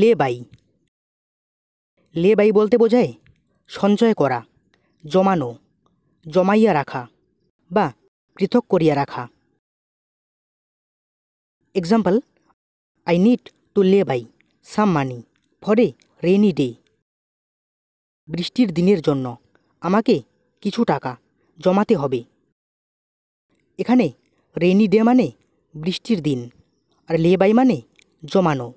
লে বাই লে বাই বলতে বোঝায় সঞ্চয় করা জমানো জমাইয়া রাখা বা পৃথক করিয়া রাখা example I need to lay by some money for a rainy day বৃষ্টির দিনের জন্য আমাকে কিছু টাকা জমাতে হবে এখানে রেনি ডে মানে বৃষ্টির দিন আর লে বাই মানে জমানো